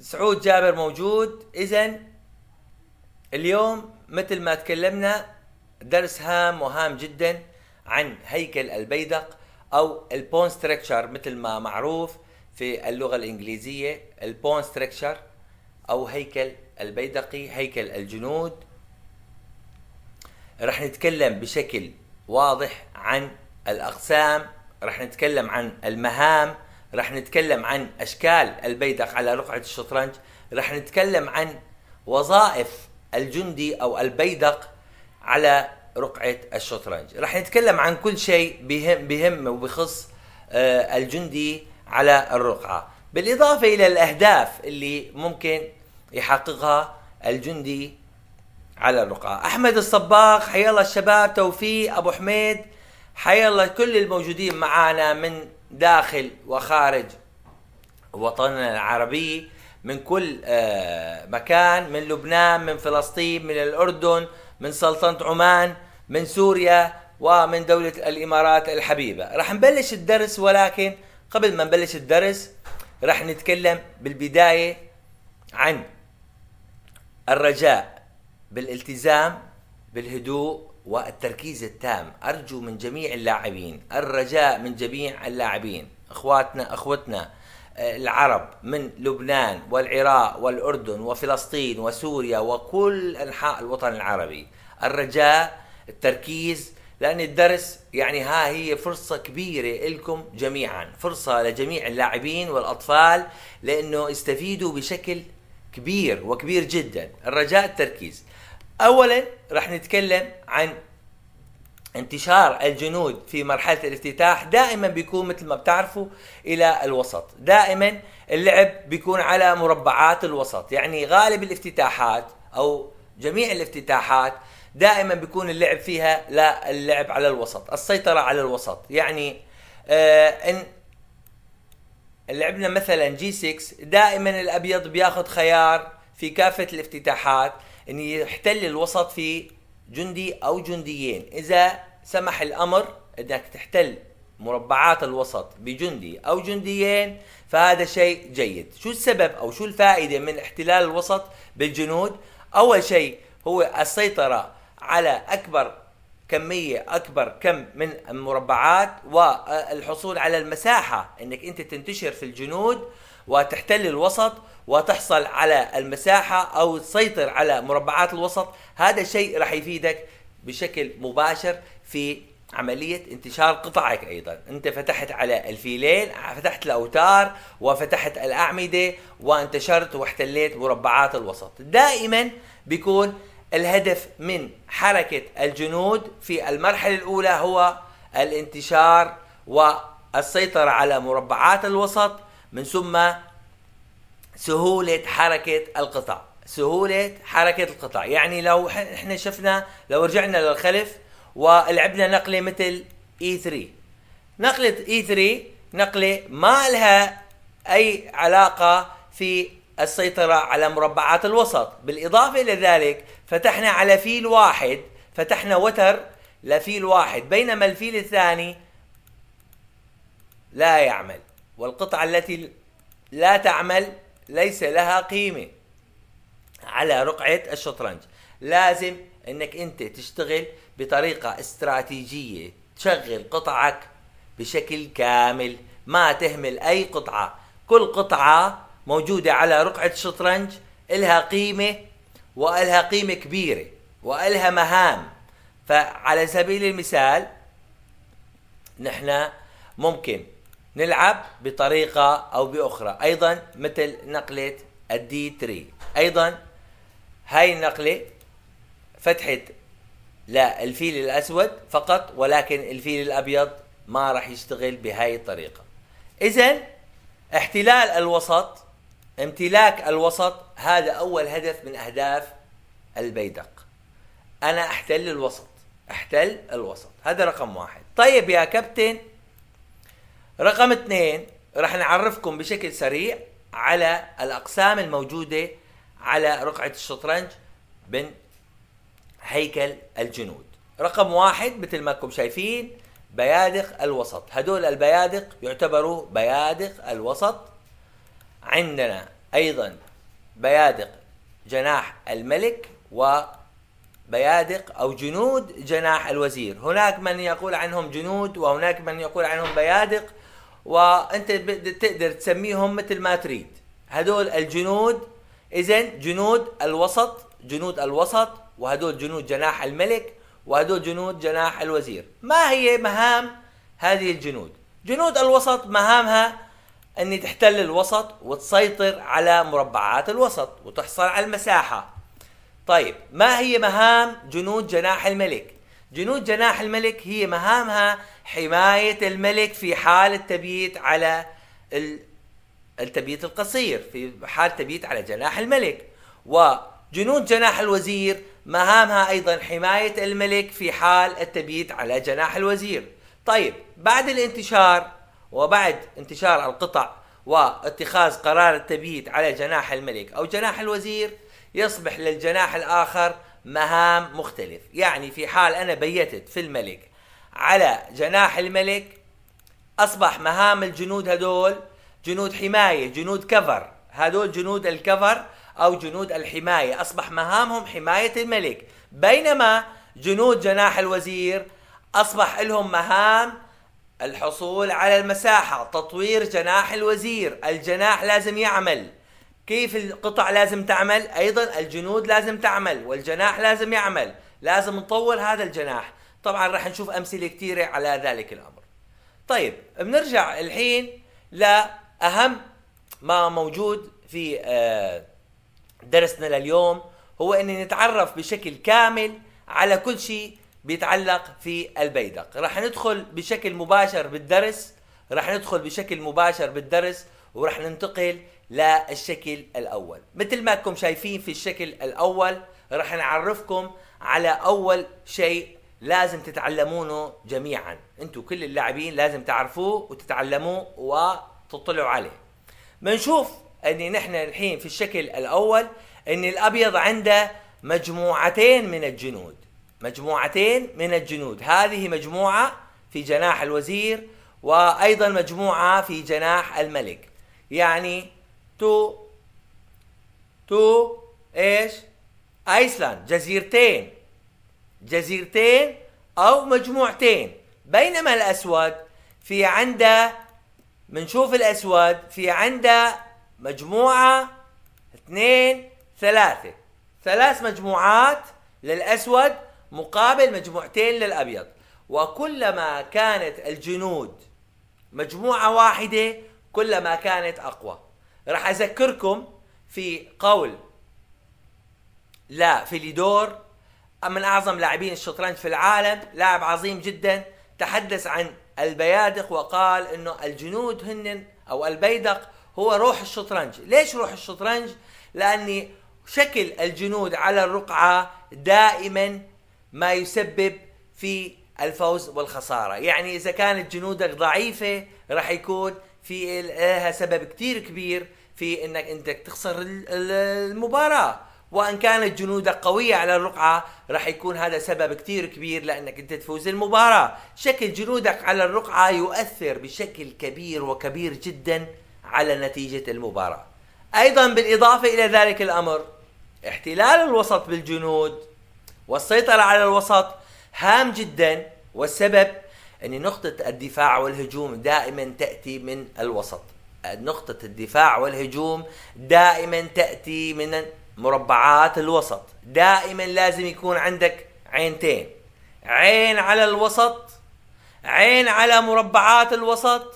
سعود جابر موجود اذا اليوم مثل ما تكلمنا درس هام وهام جدا عن هيكل البيدق او البون ستركتشر مثل ما معروف في اللغه الانجليزيه البون ستركتشر او هيكل البيدقي هيكل الجنود رح نتكلم بشكل واضح عن الاقسام رح نتكلم عن المهام رح نتكلم عن اشكال البيدق على رقعه الشطرنج رح نتكلم عن وظائف الجندي او البيدق على رقعه الشطرنج رح نتكلم عن كل شيء بهم بهم وبخص آه، الجندي على الرقعه بالاضافه الى الاهداف اللي ممكن يحققها الجندي على الرقعه احمد الصباغ حيا الله الشباب توفيق ابو حميد حيا الله كل الموجودين معنا من داخل وخارج وطننا العربي من كل آه، مكان من لبنان من فلسطين من الأردن من سلطنة عمان من سوريا ومن دولة الإمارات الحبيبة رح نبلش الدرس ولكن قبل ما نبلش الدرس رح نتكلم بالبداية عن الرجاء بالالتزام بالهدوء والتركيز التام أرجو من جميع اللاعبين الرجاء من جميع اللاعبين أخواتنا أخوتنا آه، العرب من لبنان والعراق والأردن وفلسطين وسوريا وكل أنحاء الوطن العربي الرجاء التركيز لأن الدرس يعني ها هي فرصة كبيرة لكم جميعا فرصة لجميع اللاعبين والأطفال لأنه يستفيدوا بشكل كبير وكبير جدا الرجاء التركيز اولا راح نتكلم عن انتشار الجنود في مرحلة الافتتاح دائما بيكون مثل ما بتعرفوا إلى الوسط دائما اللعب بيكون على مربعات الوسط يعني غالب الافتتاحات أو جميع الافتتاحات دائما بيكون اللعب فيها لا اللعب على الوسط السيطرة على الوسط يعني آه إن لعبنا مثلا جي 6 دائما الأبيض بياخذ خيار في كافة الافتتاحات ان يحتل الوسط في جندي او جنديين اذا سمح الامر انك تحتل مربعات الوسط بجندي او جنديين فهذا شيء جيد شو السبب او شو الفائده من احتلال الوسط بالجنود اول شيء هو السيطره على اكبر كميه اكبر كم من المربعات والحصول على المساحه انك انت تنتشر في الجنود وتحتل الوسط وتحصل على المساحة أو تسيطر على مربعات الوسط هذا الشيء راح يفيدك بشكل مباشر في عملية انتشار قطعك أيضا أنت فتحت على الفيلين فتحت الأوتار وفتحت الأعمدة وانتشرت واحتليت مربعات الوسط دائما بيكون الهدف من حركة الجنود في المرحلة الأولى هو الانتشار والسيطرة على مربعات الوسط من ثم سهولة حركة القطع سهولة حركة القطع يعني لو احنا شفنا لو رجعنا للخلف ولعبنا نقلة مثل E3 نقلة E3 نقلة ما لها أي علاقة في السيطرة على مربعات الوسط بالإضافة لذلك فتحنا على فيل واحد فتحنا وتر لفيل واحد بينما الفيل الثاني لا يعمل والقطعة التي لا تعمل ليس لها قيمه على رقعه الشطرنج لازم انك انت تشتغل بطريقه استراتيجيه تشغل قطعك بشكل كامل ما تهمل اي قطعه كل قطعه موجوده على رقعه الشطرنج الها قيمه والها قيمه كبيره والها مهام فعلى سبيل المثال نحن ممكن نلعب بطريقة أو بأخرى أيضا مثل نقلة الدي 3 أيضا هاي النقلة فتحت للفيل الأسود فقط ولكن الفيل الأبيض ما راح يشتغل بهاي الطريقة إذا احتلال الوسط امتلاك الوسط هذا أول هدف من أهداف البيدق أنا أحتل الوسط احتل الوسط هذا رقم واحد طيب يا كابتن رقم اثنين راح نعرفكم بشكل سريع على الاقسام الموجوده على رقعه الشطرنج من هيكل الجنود رقم واحد مثل ما انكم شايفين بيادق الوسط هدول البيادق يعتبروا بيادق الوسط عندنا ايضا بيادق جناح الملك وبيادق او جنود جناح الوزير هناك من يقول عنهم جنود وهناك من يقول عنهم بيادق وانت تقدر تسميهم مثل ما تريد هدول الجنود اذا جنود الوسط جنود الوسط وهدول جنود جناح الملك وهدول جنود جناح الوزير ما هي مهام هذه الجنود جنود الوسط مهامها ان تحتل الوسط وتسيطر على مربعات الوسط وتحصل على المساحه طيب ما هي مهام جنود جناح الملك جنود جناح الملك هي مهامها حماية الملك في حال التبييت على التبييت القصير في حال تبييت على جناح الملك وجنود جناح الوزير مهامها أيضا حماية الملك في حال التبييت على جناح الوزير طيب بعد الانتشار وبعد انتشار القطع واتخاذ قرار التبييت على جناح الملك أو جناح الوزير يصبح للجناح الآخر مهام مختلف يعني في حال أنا بيتت في الملك على جناح الملك أصبح مهام الجنود هدول جنود حماية جنود كفر هدول جنود الكفر أو جنود الحماية أصبح مهامهم حماية الملك بينما جنود جناح الوزير أصبح لهم مهام الحصول على المساحة تطوير جناح الوزير الجناح لازم يعمل كيف القطع لازم تعمل ايضا الجنود لازم تعمل والجناح لازم يعمل لازم نطور هذا الجناح طبعا راح نشوف امثله كثيره على ذلك الامر طيب بنرجع الحين لاهم ما موجود في آه، درسنا لليوم هو ان نتعرف بشكل كامل على كل شيء بيتعلق في البيدق راح ندخل بشكل مباشر بالدرس راح ندخل بشكل مباشر بالدرس وراح ننتقل للشكل الاول مثل ما انكم شايفين في الشكل الاول رح نعرفكم على اول شيء لازم تتعلمونه جميعا انتم كل اللاعبين لازم تعرفوه وتتعلموه وتطلعوا عليه بنشوف ان نحن الحين في الشكل الاول ان الابيض عنده مجموعتين من الجنود مجموعتين من الجنود هذه مجموعه في جناح الوزير وايضا مجموعه في جناح الملك يعني تو تو ايش ايسلاند جزيرتين جزيرتين او مجموعتين بينما الاسود في عنده بنشوف الاسود في عنده مجموعه اثنين ثلاثه ثلاث مجموعات للاسود مقابل مجموعتين للابيض وكلما كانت الجنود مجموعه واحده كلما كانت اقوى راح اذكركم في قول لا ليدور من اعظم لاعبين الشطرنج في العالم لاعب عظيم جدا تحدث عن البيادق وقال انه الجنود هن او البيدق هو روح الشطرنج ليش روح الشطرنج لاني شكل الجنود على الرقعه دائما ما يسبب في الفوز والخساره يعني اذا كانت جنودك ضعيفه راح يكون في لها سبب كثير كبير في انك انت تخسر المباراه وان كانت جنودك قويه على الرقعه راح يكون هذا سبب كثير كبير لانك انت تفوز المباراه شكل جنودك على الرقعه يؤثر بشكل كبير وكبير جدا على نتيجه المباراه ايضا بالاضافه الى ذلك الامر احتلال الوسط بالجنود والسيطره على الوسط هام جدا والسبب ان نقطه الدفاع والهجوم دائما تاتي من الوسط نقطه الدفاع والهجوم دائما تاتي من مربعات الوسط دائما لازم يكون عندك عينتين عين على الوسط عين على مربعات الوسط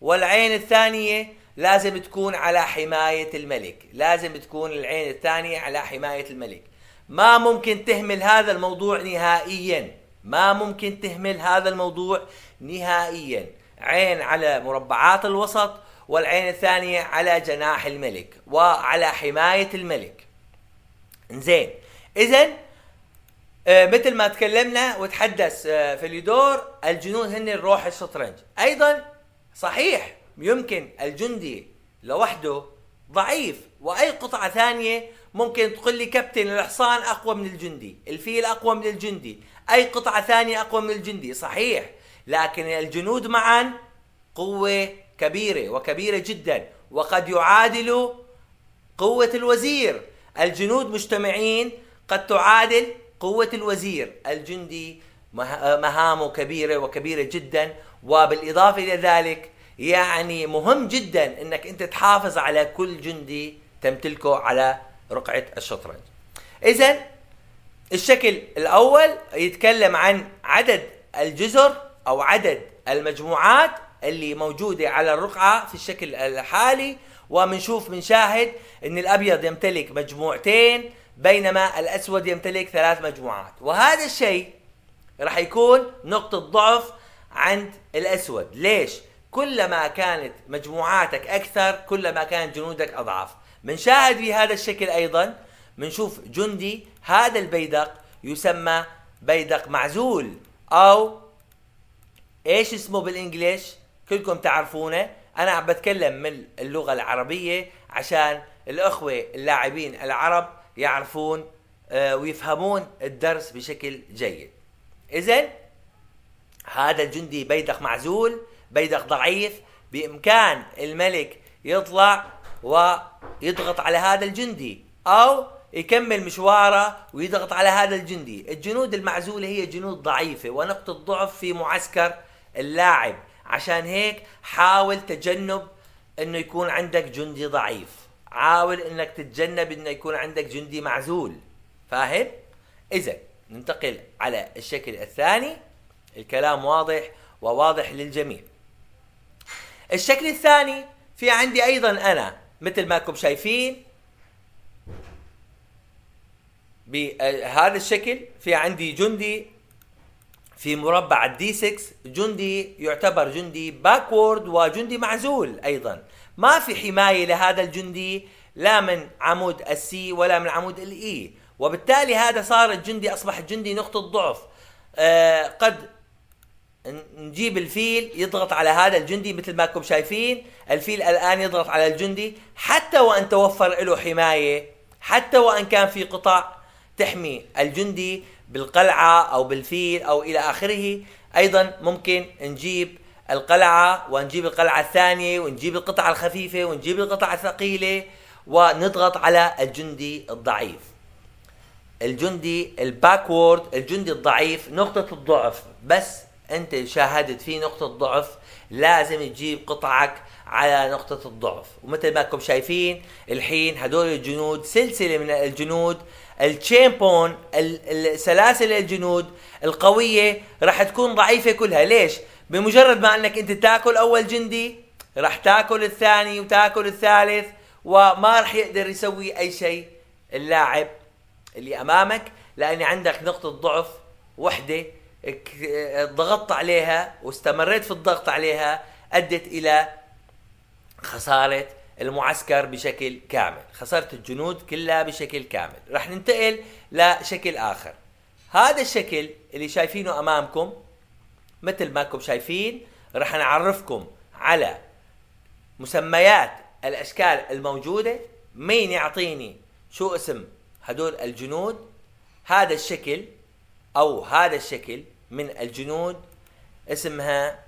والعين الثانيه لازم تكون على حمايه الملك لازم تكون العين الثانيه على حمايه الملك ما ممكن تهمل هذا الموضوع نهائيا ما ممكن تهمل هذا الموضوع نهائيا عين على مربعات الوسط والعين الثانية على جناح الملك وعلى حماية الملك زين إذا آه، مثل ما تكلمنا وتحدث آه، في اليدور الجنود هن الروح الشطرنج أيضا صحيح يمكن الجندي لوحده ضعيف وأي قطعة ثانية ممكن تقول لي كابتن الحصان اقوى من الجندي الفيل اقوى من الجندي اي قطعه ثانيه اقوى من الجندي صحيح لكن الجنود معا قوه كبيره وكبيره جدا وقد يعادل قوه الوزير الجنود مجتمعين قد تعادل قوه الوزير الجندي مهامه كبيره وكبيره جدا وبالاضافه الى ذلك يعني مهم جدا انك انت تحافظ على كل جندي تمتلكه على رقعة الشطرنج إذا الشكل الأول يتكلم عن عدد الجزر أو عدد المجموعات اللي موجودة على الرقعة في الشكل الحالي ومنشوف بنشاهد ان الابيض يمتلك مجموعتين بينما الاسود يمتلك ثلاث مجموعات وهذا الشيء راح يكون نقطة ضعف عند الاسود ليش؟ كلما كانت مجموعاتك اكثر كلما كانت جنودك اضعف بنشاهد بهذا الشكل ايضا بنشوف جندي هذا البيدق يسمى بيدق معزول او ايش اسمه بالانجليش كلكم تعرفونه انا عم بتكلم من اللغه العربيه عشان الاخوه اللاعبين العرب يعرفون آه، ويفهمون الدرس بشكل جيد اذا هذا الجندي بيدق معزول بيدق ضعيف بامكان الملك يطلع ويضغط على هذا الجندي او يكمل مشواره ويضغط على هذا الجندي الجنود المعزوله هي جنود ضعيفه ونقطه ضعف في معسكر اللاعب عشان هيك حاول تجنب انه يكون عندك جندي ضعيف حاول انك تتجنب انه يكون عندك جندي معزول فاهم اذا ننتقل على الشكل الثاني الكلام واضح وواضح للجميع الشكل الثاني في عندي ايضا انا مثل ما انكم شايفين بهذا الشكل في عندي جندي في مربع الدي 6 جندي يعتبر جندي باكورد وجندي معزول ايضا ما في حمايه لهذا الجندي لا من عمود السي ولا من عمود الاي e. وبالتالي هذا صار الجندي اصبح الجندي نقطه ضعف آه قد نجيب الفيل يضغط على هذا الجندي مثل ما انكم شايفين الفيل الان يضغط على الجندي حتى وان توفر له حمايه حتى وان كان في قطع تحمي الجندي بالقلعه او بالفيل او الى اخره ايضا ممكن نجيب القلعه ونجيب القلعه الثانيه ونجيب القطعه الخفيفه ونجيب القطعه الثقيله ونضغط على الجندي الضعيف الجندي الباكورد الجندي الضعيف نقطه الضعف بس انت شاهدت في نقطه ضعف لازم تجيب قطعك على نقطة الضعف ومثل ما انكم شايفين الحين هدول الجنود سلسلة من الجنود التشيمبون سلاسل الجنود القوية راح تكون ضعيفة كلها ليش؟ بمجرد ما انك انت تاكل اول جندي راح تاكل الثاني وتاكل الثالث وما راح يقدر يسوي اي شيء اللاعب اللي امامك لان عندك نقطة ضعف وحدة ضغطت عليها واستمريت في الضغط عليها ادت الى خساره المعسكر بشكل كامل خساره الجنود كلها بشكل كامل راح ننتقل لشكل اخر هذا الشكل اللي شايفينه امامكم مثل ما انكم شايفين راح نعرفكم على مسميات الاشكال الموجوده مين يعطيني شو اسم هدول الجنود هذا الشكل او هذا الشكل من الجنود اسمها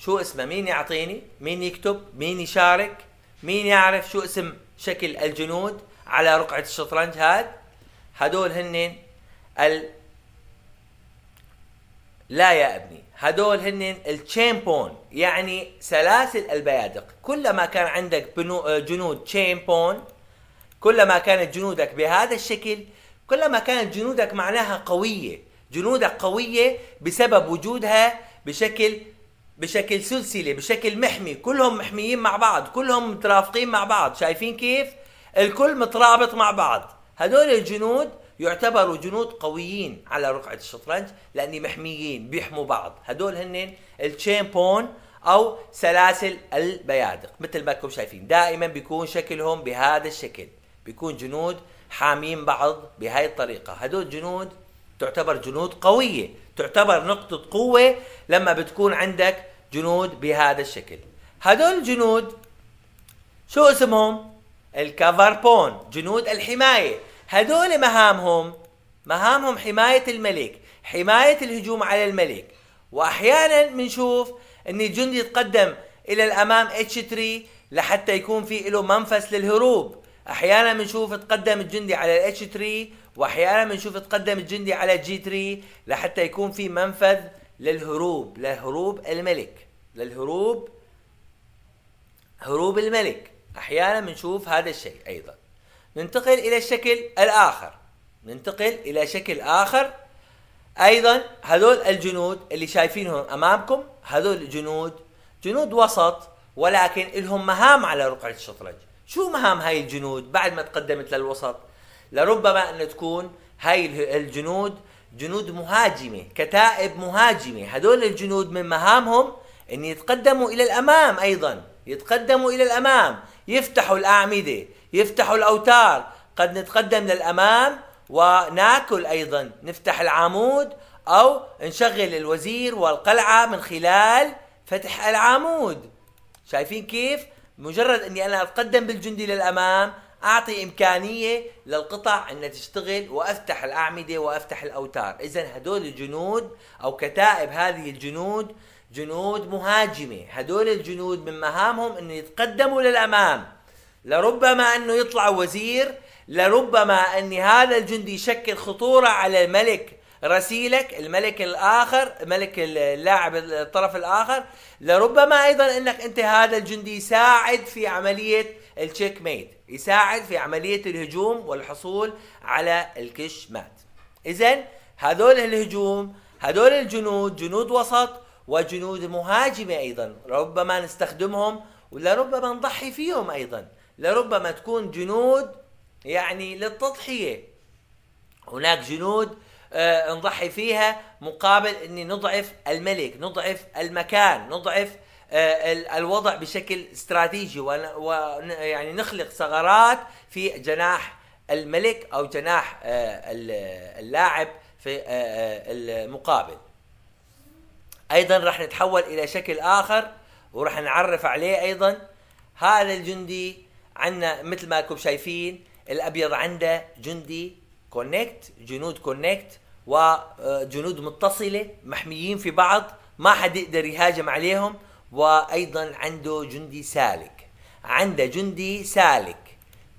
شو اسمه مين يعطيني مين يكتب مين يشارك مين يعرف شو اسم شكل الجنود على رقعة الشطرنج هاد هدول هنن ال لا يا ابني هدول هنن التشيمبون يعني سلاسل البيادق كلما كان عندك بنو جنود تشيمبون كلما كانت جنودك بهذا الشكل كلما كانت جنودك معناها قوية جنودك قويه بسبب وجودها بشكل بشكل سلسله بشكل محمي كلهم محميين مع بعض كلهم مترافقين مع بعض شايفين كيف الكل مترابط مع بعض هدول الجنود يعتبروا جنود قويين على رقعة الشطرنج لأني محميين بيحموا بعض هدول هن التشامبون أو سلاسل البيادق مثل ما كنتم شايفين دائما بيكون شكلهم بهذا الشكل بيكون جنود حامين بعض بهاي الطريقة هدول جنود تعتبر جنود قوية تعتبر نقطة قوة لما بتكون عندك جنود بهذا الشكل هدول الجنود شو اسمهم؟ الكافاربون جنود الحماية هدول مهامهم مهامهم حماية الملك حماية الهجوم على الملك واحيانا بنشوف ان الجندي يتقدم الى الامام اتش 3 لحتى يكون في له منفس للهروب احيانا بنشوف تقدم الجندي على الاتش 3 واحيانا بنشوف تقدم الجندي على جي 3 لحتى يكون في منفذ للهروب لهروب الملك للهروب هروب الملك احيانا بنشوف هذا الشيء ايضا ننتقل الى الشكل الاخر ننتقل الى شكل اخر ايضا هذول الجنود اللي شايفينهم امامكم هذول جنود جنود وسط ولكن لهم مهام على رقعه الشطرنج شو مهام هاي الجنود بعد ما تقدمت للوسط لربما أن تكون هاي الجنود جنود مهاجمة كتائب مهاجمة هدول الجنود من مهامهم أن يتقدموا إلى الأمام أيضا يتقدموا إلى الأمام يفتحوا الأعمدة يفتحوا الأوتار قد نتقدم للأمام وناكل أيضا نفتح العمود أو نشغل الوزير والقلعة من خلال فتح العمود شايفين كيف؟ مجرد أني أنا أتقدم بالجندي للأمام اعطي امكانيه للقطع انها تشتغل وافتح الاعمده وافتح الاوتار اذا هدول الجنود او كتائب هذه الجنود جنود مهاجمه هدول الجنود من مهامهم انه يتقدموا للامام لربما انه يطلع وزير لربما ان هذا الجندي يشكل خطوره على الملك رسيلك الملك الاخر ملك اللاعب الطرف الاخر لربما ايضا انك انت هذا الجندي ساعد في عمليه التشيك ميت يساعد في عملية الهجوم والحصول على الكش مات إذا هذول الهجوم هذول الجنود جنود وسط وجنود مهاجمة أيضا ربما نستخدمهم ولربما نضحي فيهم أيضا لربما تكون جنود يعني للتضحية هناك جنود آه، نضحي فيها مقابل اني نضعف الملك نضعف المكان نضعف آه، الوضع بشكل استراتيجي ويعني نخلق ثغرات في جناح الملك او جناح آه، اللاعب في آه، المقابل ايضا راح نتحول الى شكل اخر وراح نعرف عليه ايضا هذا الجندي عندنا مثل ما انكم شايفين الابيض عنده جندي كونكت جنود كونكت وجنود متصله محميين في بعض ما حد يقدر يهاجم عليهم وايضا عنده جندي سالك عنده جندي سالك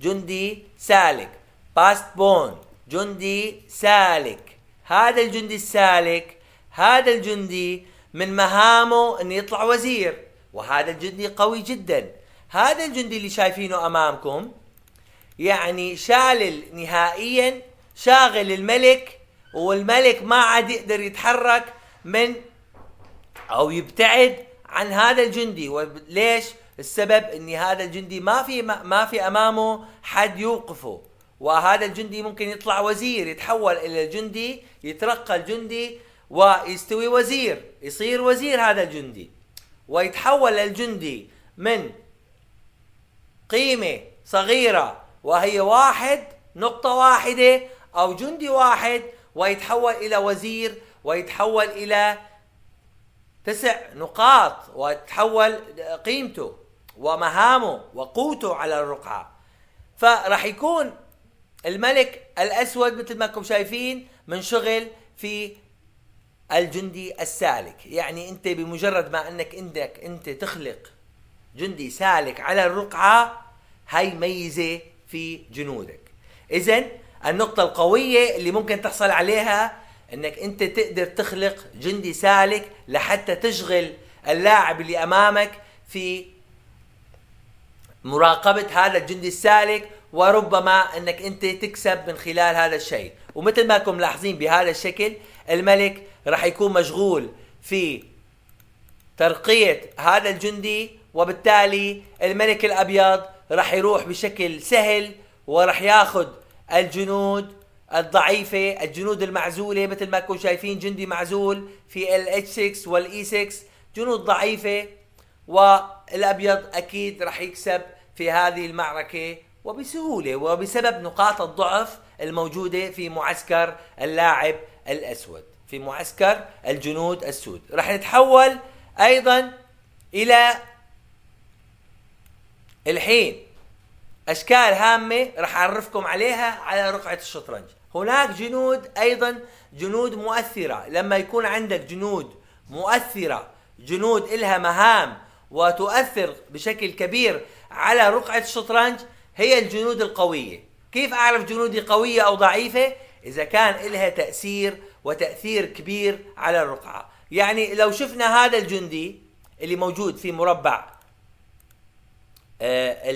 جندي سالك باست بون جندي سالك هذا الجندي السالك هذا الجندي من مهامه انه يطلع وزير وهذا الجندي قوي جدا هذا الجندي اللي شايفينه امامكم يعني شالل نهائيا شاغل الملك والملك ما عاد يقدر يتحرك من او يبتعد عن هذا الجندي وليش السبب ان هذا الجندي ما في ما في امامه حد يوقفه وهذا الجندي ممكن يطلع وزير يتحول الى جندي يترقى الجندي ويستوي وزير يصير وزير هذا الجندي ويتحول الجندي من قيمة صغيرة وهي واحد نقطة واحدة أو جندي واحد ويتحول إلى وزير ويتحول إلى تسع نقاط وتحول قيمته ومهامه وقوته على الرقعة فراح يكون الملك الأسود مثل ما كم شايفين منشغل في الجندي السالك يعني أنت بمجرد ما أنك عندك أنت تخلق جندي سالك على الرقعة هاي ميزة في جنودك إذا النقطة القوية اللي ممكن تحصل عليها انك انت تقدر تخلق جندي سالك لحتى تشغل اللاعب اللي امامك في مراقبه هذا الجندي السالك وربما انك انت تكسب من خلال هذا الشيء ومثل ما كنتم ملاحظين بهذا الشكل الملك راح يكون مشغول في ترقية هذا الجندي وبالتالي الملك الأبيض راح يروح بشكل سهل وراح ياخذ الجنود الضعيفه الجنود المعزوله مثل ما كنتم شايفين جندي معزول في ال h 6 والاي 6 جنود ضعيفه والابيض اكيد رح يكسب في هذه المعركه وبسهوله وبسبب نقاط الضعف الموجوده في معسكر اللاعب الاسود في معسكر الجنود السود رح نتحول ايضا الى الحين اشكال هامه رح اعرفكم عليها على رقعه الشطرنج هناك جنود ايضا جنود مؤثره لما يكون عندك جنود مؤثره جنود إلها مهام وتؤثر بشكل كبير على رقعه الشطرنج هي الجنود القويه كيف اعرف جنودي قويه او ضعيفه اذا كان إلها تاثير وتاثير كبير على الرقعه يعني لو شفنا هذا الجندي اللي موجود في مربع آه،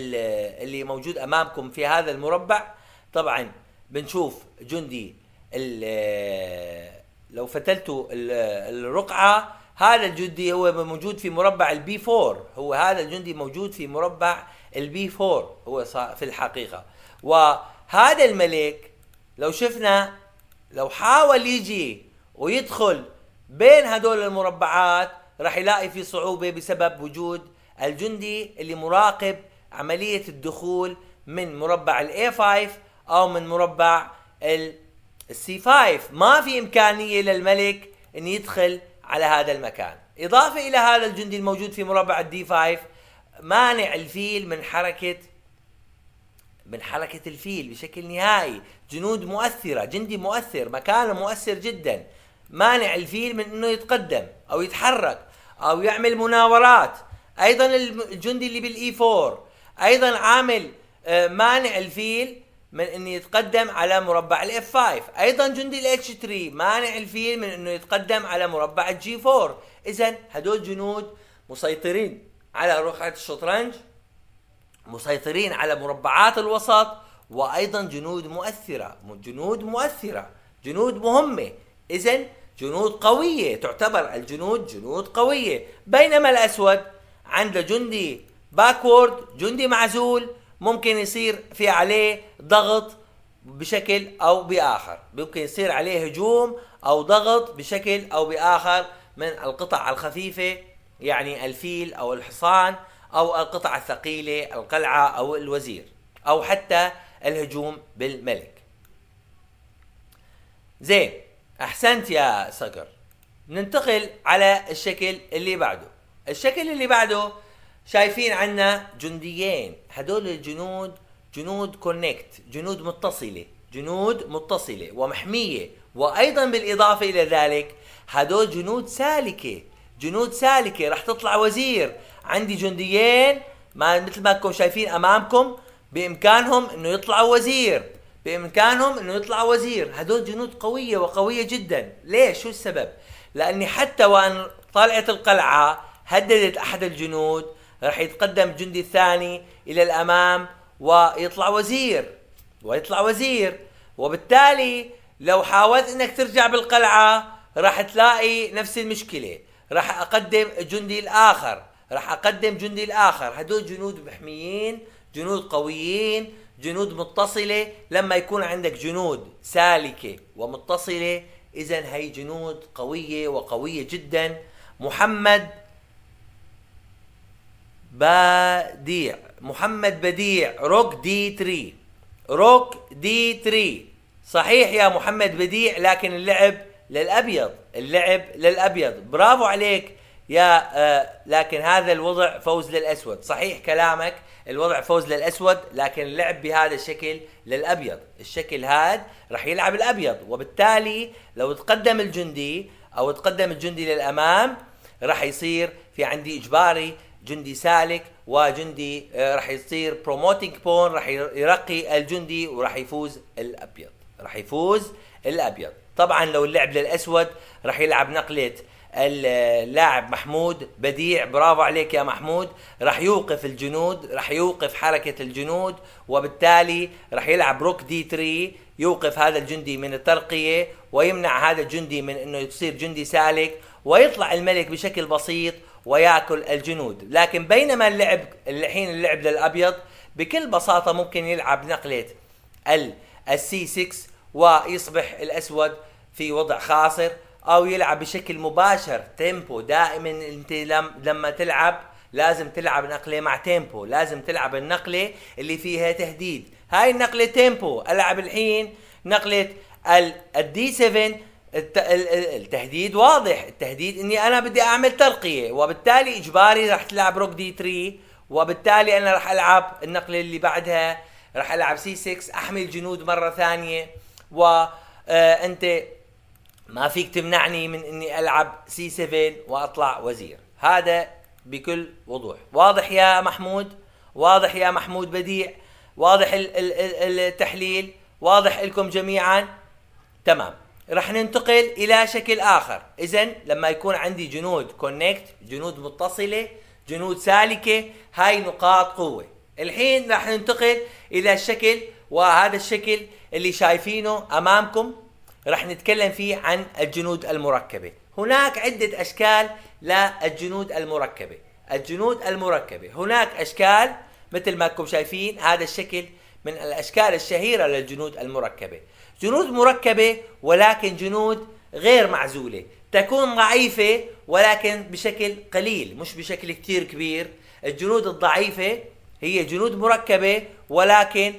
اللي موجود امامكم في هذا المربع طبعا بنشوف جندي آه، لو فتلتوا الرقعه هذا الجندي هو موجود في مربع البي 4 هو هذا الجندي موجود في مربع البي 4 هو في الحقيقه وهذا الملك لو شفنا لو حاول يجي ويدخل بين هدول المربعات راح يلاقي في صعوبه بسبب وجود الجندي اللي مراقب عمليه الدخول من مربع الاي 5 او من مربع السي 5 ما في امكانيه للملك ان يدخل على هذا المكان اضافه الى هذا الجندي الموجود في مربع الدي 5 مانع الفيل من حركه من حركه الفيل بشكل نهائي جنود مؤثره جندي مؤثر مكانه مؤثر جدا مانع الفيل من انه يتقدم او يتحرك او يعمل مناورات ايضا الجندي اللي بالاي 4 ايضا عامل آه، مانع الفيل من انه يتقدم على مربع الاف 5 ايضا جندي الاتش 3 مانع الفيل من انه يتقدم على مربع الجي 4 اذا هدول جنود مسيطرين على رقعة الشطرنج مسيطرين على مربعات الوسط وايضا جنود مؤثرة جنود مؤثرة جنود مهمة اذا جنود قوية تعتبر الجنود جنود قوية بينما الاسود عند جندي باكورد جندي معزول ممكن يصير في عليه ضغط بشكل او باخر ممكن يصير عليه هجوم او ضغط بشكل او باخر من القطع الخفيفه يعني الفيل او الحصان او القطع الثقيله القلعه او الوزير او حتى الهجوم بالملك زين احسنت يا صقر ننتقل على الشكل اللي بعده الشكل اللي بعده شايفين عنا جنديين هدول الجنود جنود كونكت جنود متصلة جنود متصلة ومحمية وأيضا بالإضافة إلى ذلك هدول جنود سالكة جنود سالكة رح تطلع وزير عندي جنديين ما مثل ما تكون شايفين أمامكم بإمكانهم أنه يطلعوا وزير بإمكانهم أنه يطلعوا وزير هدول جنود قوية وقوية جدا ليش شو السبب لأني حتى وأن طلعت القلعة هددت أحد الجنود راح يتقدم جندي الثاني الى الامام ويطلع وزير ويطلع وزير وبالتالي لو حاولت انك ترجع بالقلعه راح تلاقي نفس المشكله راح اقدم جندي الاخر راح اقدم جندي الاخر هدول جنود محميين جنود قويين جنود متصله لما يكون عندك جنود سالكه ومتصله اذا هي جنود قويه وقويه جدا محمد بديع محمد بديع روك دي 3 روك دي 3 صحيح يا محمد بديع لكن اللعب للابيض اللعب للابيض برافو عليك يا آه لكن هذا الوضع فوز للاسود صحيح كلامك الوضع فوز للاسود لكن اللعب بهذا الشكل للابيض الشكل هذا راح يلعب الابيض وبالتالي لو تقدم الجندي او تقدم الجندي للامام راح يصير في عندي اجباري جندي سالك وجندي آه، راح يصير بروموتنج بون راح يرقي الجندي وراح يفوز الابيض راح يفوز الابيض طبعا لو اللعب للاسود راح يلعب نقله اللاعب محمود بديع برافو عليك يا محمود راح يوقف الجنود راح يوقف حركة الجنود وبالتالي راح يلعب روك دي 3 يوقف هذا الجندي من الترقية ويمنع هذا الجندي من انه يصير جندي سالك ويطلع الملك بشكل بسيط وياكل الجنود لكن بينما اللعب الحين اللعب للابيض بكل بساطه ممكن يلعب نقله السي 6 ويصبح الاسود في وضع خاسر او يلعب بشكل مباشر تيمبو دائما انت لما تلعب لازم تلعب نقله مع تيمبو لازم تلعب النقله اللي فيها تهديد هاي النقله تيمبو العب الحين نقله الدي 7 الت... التهديد واضح التهديد اني انا بدي اعمل ترقيه وبالتالي اجباري رح تلعب روك دي 3 وبالتالي انا رح العب النقله اللي بعدها رح العب سي 6 احمل جنود مره ثانيه وانت آه، ما فيك تمنعني من اني العب سي 7 واطلع وزير هذا بكل وضوح واضح يا محمود واضح يا محمود بديع واضح التحليل واضح لكم جميعا تمام راح ننتقل الى شكل اخر اذا لما يكون عندي جنود كونكت جنود متصله جنود سالكه هاي نقاط قوه الحين راح ننتقل الى الشكل وهذا الشكل اللي شايفينه امامكم راح نتكلم فيه عن الجنود المركبه هناك عده اشكال للجنود المركبه الجنود المركبه هناك اشكال مثل ما انكم شايفين هذا الشكل من الاشكال الشهيره للجنود المركبه جنود مركبة ولكن جنود غير معزولة تكون ضعيفة ولكن بشكل قليل مش بشكل كتير كبير الجنود الضعيفة هي جنود مركبة ولكن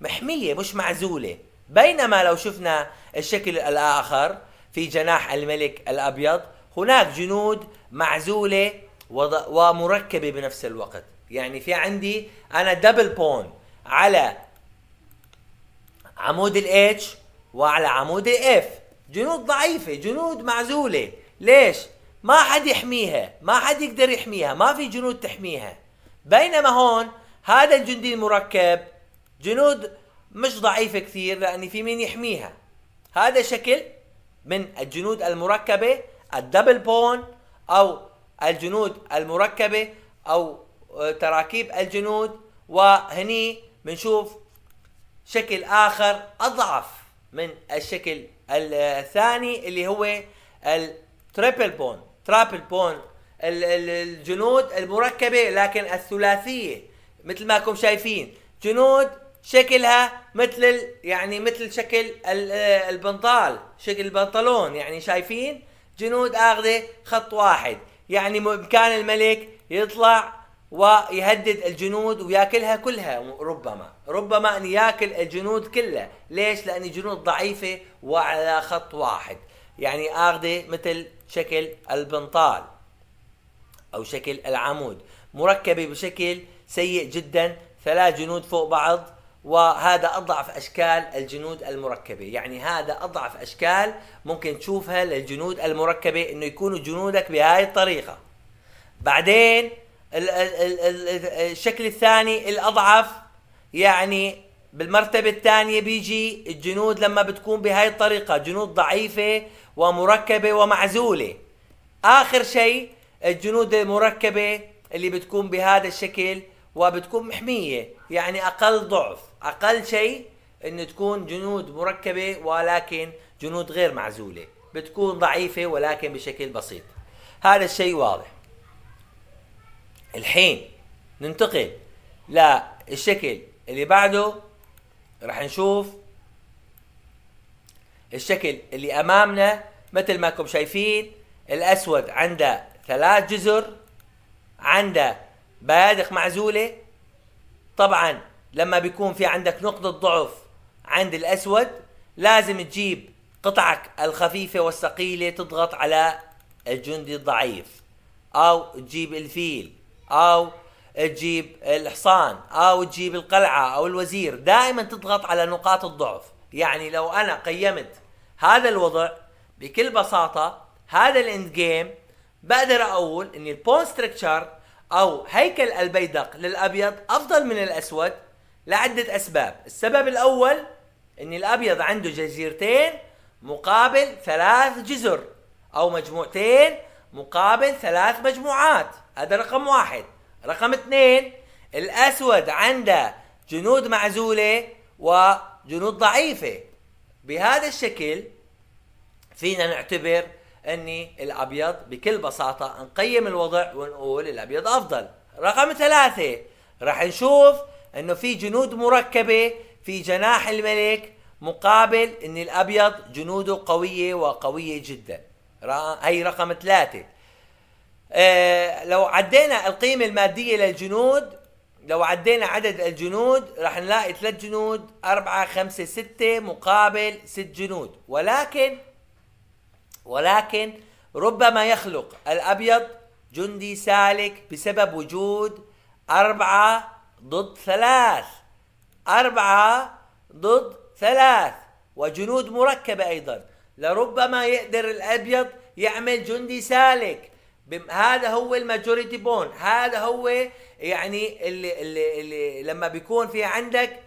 محمية مش معزولة بينما لو شفنا الشكل الآخر في جناح الملك الأبيض هناك جنود معزولة ومركبة بنفس الوقت يعني في عندي أنا دبل بون على عمود الاتش وعلى عمود الاف جنود ضعيفه جنود معزوله ليش ما حد يحميها ما حد يقدر يحميها ما في جنود تحميها بينما هون هذا الجندي المركب جنود مش ضعيفة كثير لأن في مين يحميها هذا شكل من الجنود المركبة الدبل بون أو الجنود المركبة أو آه، تراكيب الجنود وهني بنشوف شكل اخر اضعف من الشكل الثاني اللي هو التريبل بون ترابل بون الجنود المركبه لكن الثلاثيه مثل ما كم شايفين جنود شكلها مثل يعني مثل شكل البنطال شكل البنطلون يعني شايفين جنود اخذه خط واحد يعني بامكان الملك يطلع ويهدد الجنود وياكلها كلها ربما ربما أن ياكل الجنود كلها ليش؟ لأن الجنود ضعيفة وعلى خط واحد يعني آخذة مثل شكل البنطال أو شكل العمود مركبة بشكل سيء جدا ثلاث جنود فوق بعض وهذا اضعف اشكال الجنود المركبه، يعني هذا اضعف اشكال ممكن تشوفها للجنود المركبه انه يكونوا جنودك بهاي الطريقه. بعدين الشكل الثاني الاضعف يعني بالمرتبة الثانية بيجي الجنود لما بتكون بهاي الطريقة جنود ضعيفة ومركبة ومعزولة آخر شيء الجنود المركبة اللي بتكون بهذا الشكل وبتكون محمية يعني أقل ضعف أقل شيء أن تكون جنود مركبة ولكن جنود غير معزولة بتكون ضعيفة ولكن بشكل بسيط هذا الشيء واضح الحين ننتقل للشكل اللي بعده راح نشوف الشكل اللي امامنا مثل ما انكم شايفين الاسود عنده ثلاث جزر عنده بيادق معزوله طبعا لما بيكون في عندك نقطه ضعف عند الاسود لازم تجيب قطعك الخفيفه والثقيله تضغط على الجندي الضعيف او تجيب الفيل او تجيب الحصان او تجيب القلعه او الوزير دائما تضغط على نقاط الضعف يعني لو انا قيمت هذا الوضع بكل بساطه هذا الاند جيم بقدر اقول ان البون ستركتشر او هيكل البيدق للابيض افضل من الاسود لعده اسباب السبب الاول ان الابيض عنده جزيرتين مقابل ثلاث جزر او مجموعتين مقابل ثلاث مجموعات هذا رقم واحد رقم اثنين الأسود عنده جنود معزولة وجنود ضعيفة بهذا الشكل فينا نعتبر أني الأبيض بكل بساطة نقيم الوضع ونقول الأبيض أفضل رقم ثلاثة راح نشوف أنه في جنود مركبة في جناح الملك مقابل أن الأبيض جنوده قوية وقوية جدا هي رقم ثلاثة آه، لو عدينا القيمة المادية للجنود لو عدينا عدد الجنود راح نلاقي ثلاث جنود أربعة خمسة ستة مقابل ست جنود ولكن ولكن ربما يخلق الأبيض جندي سالك بسبب وجود أربعة ضد ثلاث أربعة ضد ثلاث وجنود مركبة أيضا لربما يقدر الأبيض يعمل جندي سالك هذا هو الماجوريتي بون هذا هو يعني اللي, اللي, اللي لما بيكون في عندك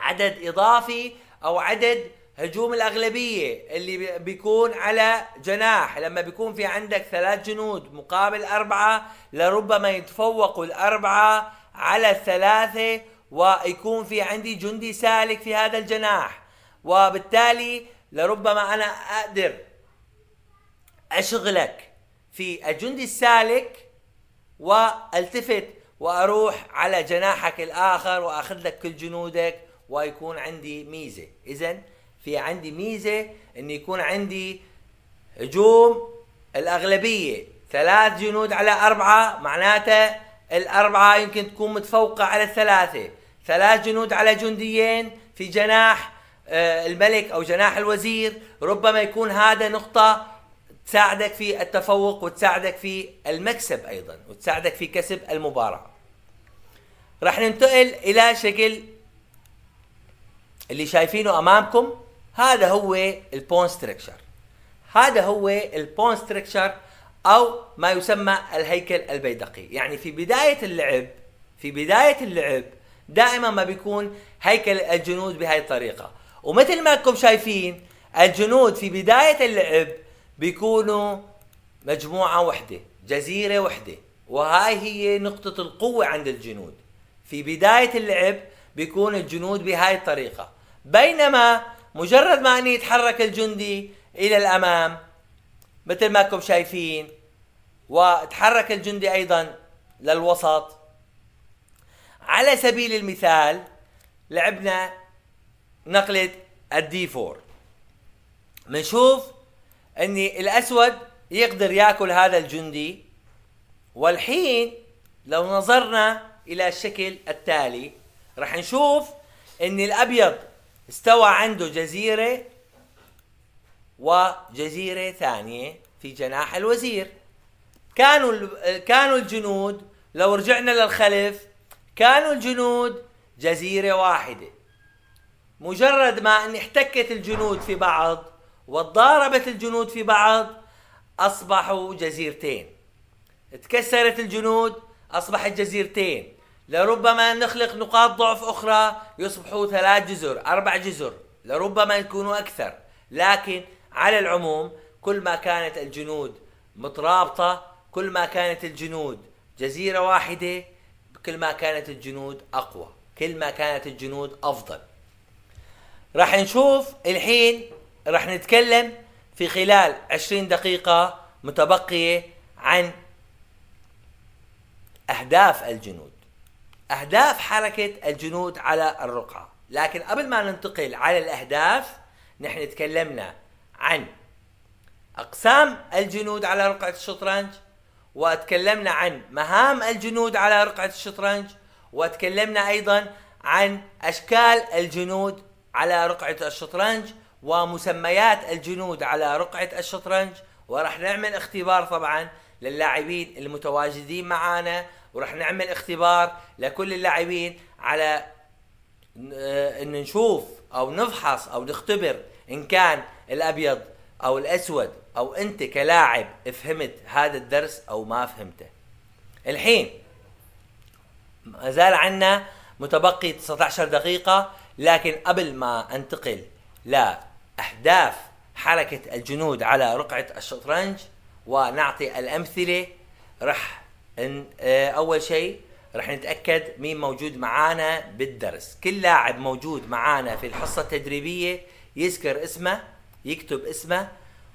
عدد اضافي او عدد هجوم الأغلبية اللي بيكون على جناح لما بيكون في عندك ثلاث جنود مقابل أربعة لربما يتفوقوا الأربعة على الثلاثة ويكون في عندي جندي سالك في هذا الجناح وبالتالي لربما أنا أقدر أشغلك في الجندي السالك والتفت واروح على جناحك الاخر واخذ لك كل جنودك ويكون عندي ميزه اذا في عندي ميزه ان يكون عندي هجوم الاغلبيه ثلاث جنود على اربعه معناته الاربعه يمكن تكون متفوقه على الثلاثه ثلاث جنود على جنديين في جناح آه، الملك او جناح الوزير ربما يكون هذا نقطه تساعدك في التفوق وتساعدك في المكسب ايضا وتساعدك في كسب المباراه راح ننتقل الى شكل اللي شايفينه امامكم هذا هو البون ستركشر هذا هو البون ستركشر او ما يسمى الهيكل البيدقي يعني في بدايه اللعب في بدايه اللعب دائما ما بيكون هيكل الجنود بهذه الطريقه ومثل ما انكم شايفين الجنود في بدايه اللعب بيكونوا مجموعة وحدة جزيرة وحدة وهاي هي نقطة القوة عند الجنود في بداية اللعب بيكون الجنود بهاي الطريقة بينما مجرد ما أن يتحرك الجندي إلى الأمام مثل ما كم شايفين وتحرك الجندي أيضا للوسط على سبيل المثال لعبنا نقلة الدي فور منشوف ان الاسود يقدر ياكل هذا الجندي والحين لو نظرنا الى الشكل التالي راح نشوف ان الابيض استوى عنده جزيره وجزيره ثانيه في جناح الوزير كانوا كانوا الجنود لو رجعنا للخلف كانوا الجنود جزيره واحده مجرد ما ان احتكت الجنود في بعض وتضاربت الجنود في بعض أصبحوا جزيرتين تكسرت الجنود أصبحت جزيرتين لربما نخلق نقاط ضعف أخرى يصبحوا ثلاث جزر أربع جزر لربما يكونوا أكثر لكن على العموم كل ما كانت الجنود مترابطة كل ما كانت الجنود جزيرة واحدة كل ما كانت الجنود أقوى كل ما كانت الجنود أفضل راح نشوف الحين رح نتكلم في خلال 20 دقيقة متبقية عن أهداف الجنود أهداف حركة الجنود على الرقعة لكن قبل ما ننتقل على الأهداف نحن تكلمنا عن أقسام الجنود على رقعة الشطرنج وتكلمنا عن مهام الجنود على رقعة الشطرنج وتكلمنا أيضا عن أشكال الجنود على رقعة الشطرنج ومسميات الجنود على رقعة الشطرنج ورح نعمل اختبار طبعا للاعبين المتواجدين معانا ورح نعمل اختبار لكل اللاعبين على ان نشوف او نفحص او نختبر ان كان الابيض او الاسود او انت كلاعب فهمت هذا الدرس او ما فهمته الحين ما زال عنا متبقي 19 دقيقة لكن قبل ما انتقل لا أهداف حركة الجنود على رقعة الشطرنج ونعطي الأمثلة رح إن آه، أول شيء رح نتأكد مين موجود معانا بالدرس كل لاعب موجود معانا في الحصة التدريبية يذكر اسمه يكتب اسمه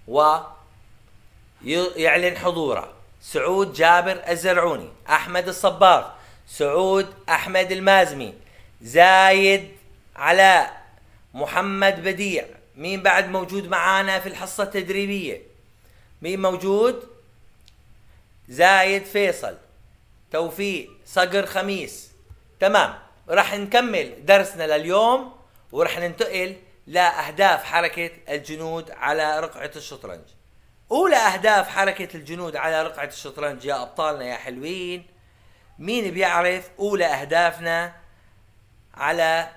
ويعلن حضوره سعود جابر الزرعوني أحمد الصباغ سعود أحمد المازمي زايد علاء محمد بديع مين بعد موجود معانا في الحصة التدريبية مين موجود زايد فيصل توفيق صقر خميس تمام راح نكمل درسنا لليوم وراح ننتقل لأهداف حركة الجنود على رقعة الشطرنج أولى أهداف حركة الجنود على رقعة الشطرنج يا أبطالنا يا حلوين مين بيعرف أولى أهدافنا على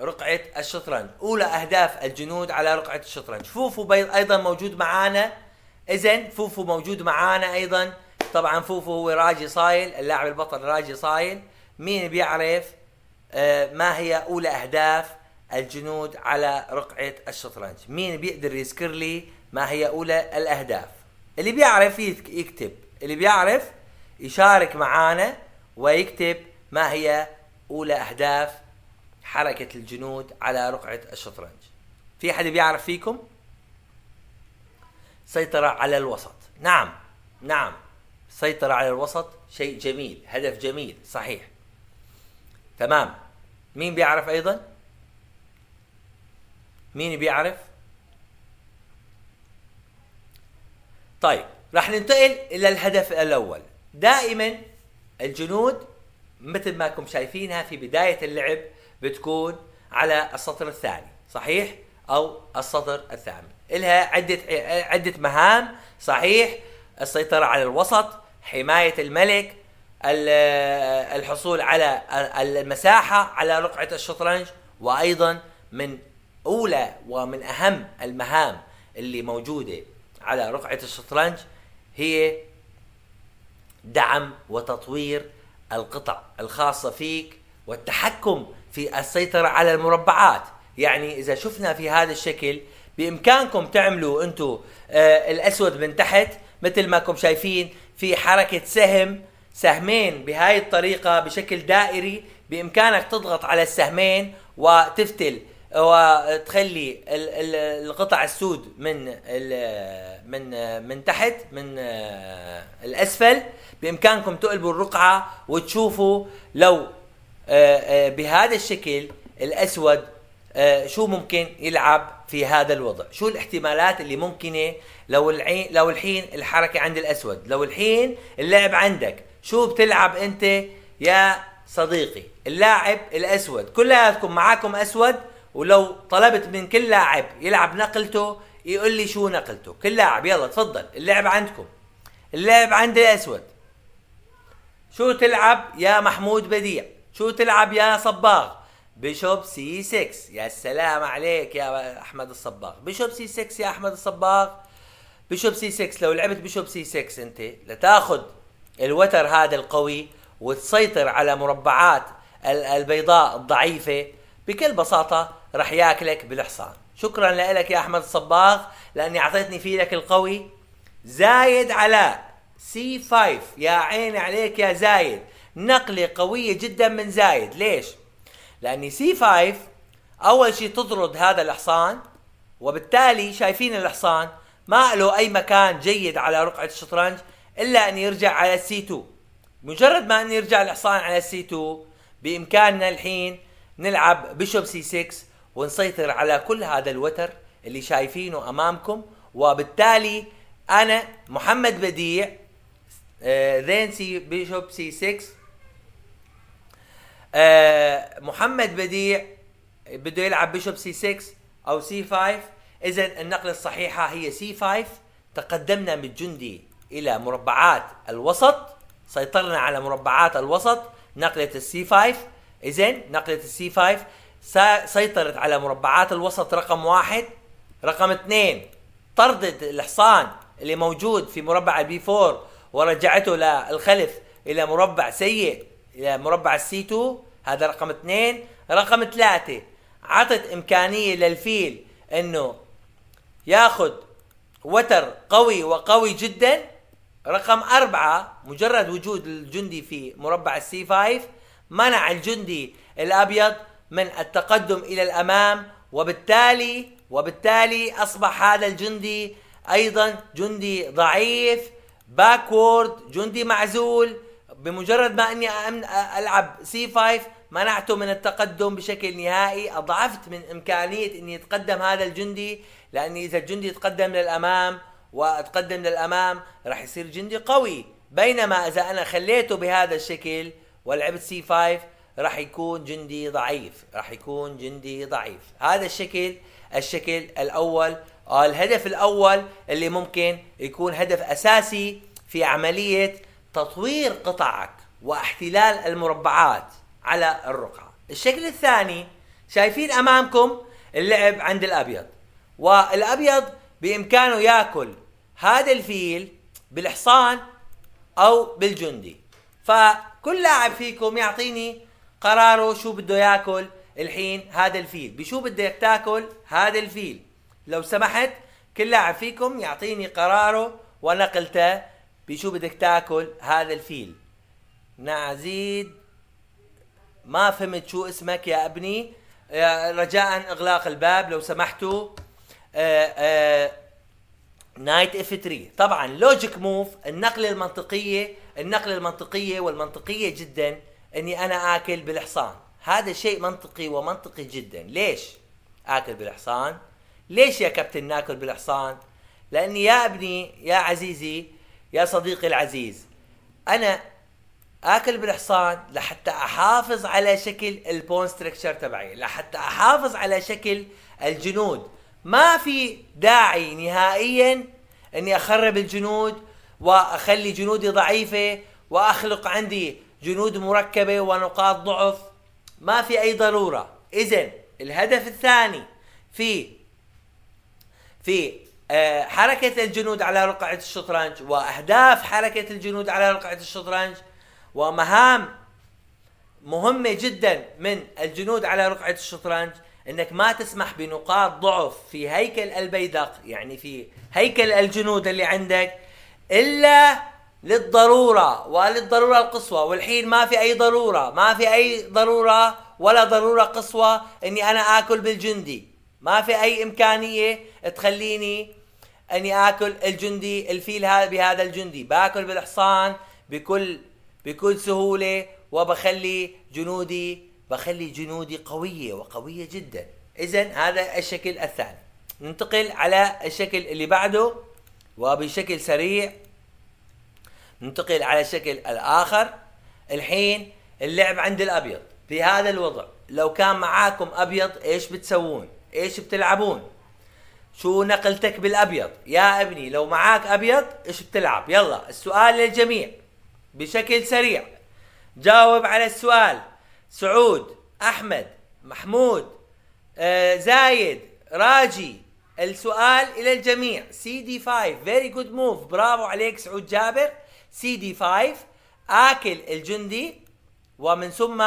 رقعة الشطرنج أولى أهداف الجنود على رقعة الشطرنج فوفو أيضا موجود معانا إذا فوفو موجود معانا أيضا طبعا فوفو هو راجي صايل اللاعب البطل راجي صايل مين بيعرف آه، ما هي أولى أهداف الجنود على رقعة الشطرنج مين بيقدر يذكر لي ما هي أولى الأهداف اللي بيعرف يكتب اللي بيعرف يشارك معانا ويكتب ما هي أولى أهداف حركة الجنود على رقعة الشطرنج في حد بيعرف فيكم سيطرة على الوسط نعم نعم سيطرة على الوسط شيء جميل هدف جميل صحيح تمام مين بيعرف أيضا مين بيعرف طيب راح ننتقل إلى الهدف الأول دائما الجنود مثل ما كم شايفينها في بداية اللعب بتكون على السطر الثاني صحيح او السطر الثامن لها عده عده مهام صحيح السيطره على الوسط حمايه الملك الحصول على المساحه على رقعه الشطرنج وايضا من اولى ومن اهم المهام اللي موجوده على رقعه الشطرنج هي دعم وتطوير القطع الخاصه فيك والتحكم في السيطرة على المربعات يعني إذا شفنا في هذا الشكل بإمكانكم تعملوا أنتو آه، الأسود من تحت مثل ما كم شايفين في حركة سهم سهمين بهاي الطريقة بشكل دائري بإمكانك تضغط على السهمين وتفتل وتخلي القطع السود من من آه، من تحت من آه، الاسفل بامكانكم تقلبوا الرقعه وتشوفوا لو آه، آه، بهذا الشكل الاسود آه، شو ممكن يلعب في هذا الوضع شو الاحتمالات اللي ممكنه لو العين لو الحين الحركه عند الاسود لو الحين اللعب عندك شو بتلعب انت يا صديقي اللاعب الاسود كلياتكم معاكم اسود ولو طلبت من كل لاعب يلعب نقلته يقول لي شو نقلته كل لاعب يلا تفضل اللعب عندكم اللعب عند الاسود شو تلعب يا محمود بديع شو تلعب يا صباغ بيشوب سي 6 يا سلام عليك يا احمد الصباغ بيشوب سي 6 يا احمد الصباغ بيشوب سي 6 لو لعبت بيشوب سي 6 انت لتاخذ الوتر هذا القوي وتسيطر على مربعات البيضاء الضعيفه بكل بساطه رح ياكلك بالحصان شكرا لك يا احمد الصباغ لاني اعطيتني فيلك القوي زايد على سي 5 يا عيني عليك يا زايد نقله قويه جدا من زايد ليش لاني سي 5 اول شيء تطرد هذا الحصان وبالتالي شايفين الحصان ما له اي مكان جيد على رقعه الشطرنج الا ان يرجع على c 2 مجرد ما ان يرجع الحصان على c 2 بامكاننا الحين نلعب بشوب سي 6 ونسيطر على كل هذا الوتر اللي شايفينه امامكم وبالتالي انا محمد بديع آه، ذين سي بيشوب سي 6 آه، محمد بديع بده يلعب بيشوب سي 6 او سي 5 اذا النقله الصحيحه هي سي 5 تقدمنا من جندي الى مربعات الوسط سيطرنا على مربعات الوسط نقله السي 5 اذا نقله السي 5 سيطرت على مربعات الوسط رقم واحد رقم اثنين طردت الحصان اللي موجود في مربع البي 4 ورجعته للخلف الى مربع سيء الى مربع السي 2 هذا رقم اثنين رقم ثلاثة عطت إمكانية للفيل أنه ياخذ وتر قوي وقوي جدا رقم أربعة مجرد وجود الجندي في مربع السي 5 منع الجندي الأبيض من التقدم إلى الأمام وبالتالي وبالتالي أصبح هذا الجندي أيضا جندي ضعيف باكورد جندي معزول بمجرد ما اني العب سي 5 منعته من التقدم بشكل نهائي اضعفت من امكانيه اني يتقدم هذا الجندي لاني اذا الجندي تقدم للامام واتقدم للامام راح يصير جندي قوي بينما اذا انا خليته بهذا الشكل ولعبت سي 5 راح يكون جندي ضعيف راح يكون جندي ضعيف هذا الشكل الشكل الاول الهدف الاول اللي ممكن يكون هدف اساسي في عمليه تطوير قطعك واحتلال المربعات على الرقعة الشكل الثاني شايفين أمامكم اللعب عند الأبيض والأبيض بإمكانه يأكل هذا الفيل بالحصان أو بالجندي فكل لاعب فيكم يعطيني قراره شو بده ياكل الحين هذا الفيل بشو بدك تاكل هذا الفيل لو سمحت كل لاعب فيكم يعطيني قراره ونقلته بشو بدك تاكل هذا الفيل نعزيد ما فهمت شو اسمك يا ابني رجاء اغلاق الباب لو سمحتوا نايت اف 3 طبعا لوجيك موف النقله المنطقيه النقله المنطقيه والمنطقيه جدا اني انا اكل بالحصان هذا شيء منطقي ومنطقي جدا ليش اكل بالحصان ليش يا كابتن ناكل بالحصان لاني يا ابني يا عزيزي يا صديقي العزيز انا اكل بالحصان لحتى احافظ على شكل البون ستركتشر تبعي لحتى احافظ على شكل الجنود ما في داعي نهائيا اني اخرب الجنود واخلي جنودي ضعيفه واخلق عندي جنود مركبه ونقاط ضعف ما في اي ضروره اذا الهدف الثاني في في آه، حركة الجنود على رقعة الشطرنج وأهداف حركة الجنود على رقعة الشطرنج ومهام مهمة جدا من الجنود على رقعة الشطرنج انك ما تسمح بنقاط ضعف في هيكل البيدق يعني في هيكل الجنود اللي عندك الا للضروره وللضروره القصوى والحين ما في اي ضروره ما في اي ضروره ولا ضروره قصوى اني انا اكل بالجندي ما في اي امكانيه تخليني اني اكل الجندي الفيل هذا بهذا الجندي باكل بالحصان بكل بكل سهوله وبخلي جنودي بخلي جنودي قويه وقويه جدا اذا هذا الشكل الثاني ننتقل على الشكل اللي بعده وبشكل سريع ننتقل على الشكل الاخر الحين اللعب عند الابيض في هذا الوضع لو كان معاكم ابيض ايش بتسوون ايش بتلعبون شو نقلتك بالابيض يا ابني لو معاك ابيض ايش بتلعب يلا السؤال للجميع بشكل سريع جاوب على السؤال سعود احمد محمود آه زايد راجي السؤال الى الجميع سي دي 5 فيري جود موف برافو عليك سعود جابر سي دي 5 اكل الجندي ومن ثم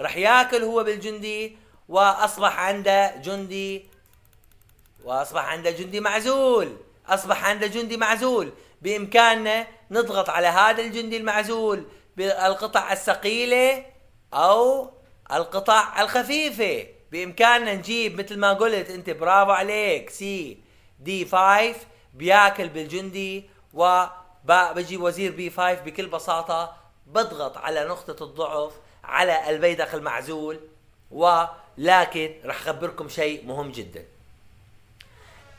راح ياكل هو بالجندي واصبح عنده جندي واصبح عنده جندي معزول اصبح عنده جندي معزول بامكاننا نضغط على هذا الجندي المعزول بالقطع الثقيله او القطع الخفيفه بامكاننا نجيب مثل ما قلت انت برافو عليك سي دي 5 بياكل بالجندي و بجي وزير بي 5 بكل بساطه بضغط على نقطه الضعف على البيدق المعزول ولكن رح اخبركم شيء مهم جدا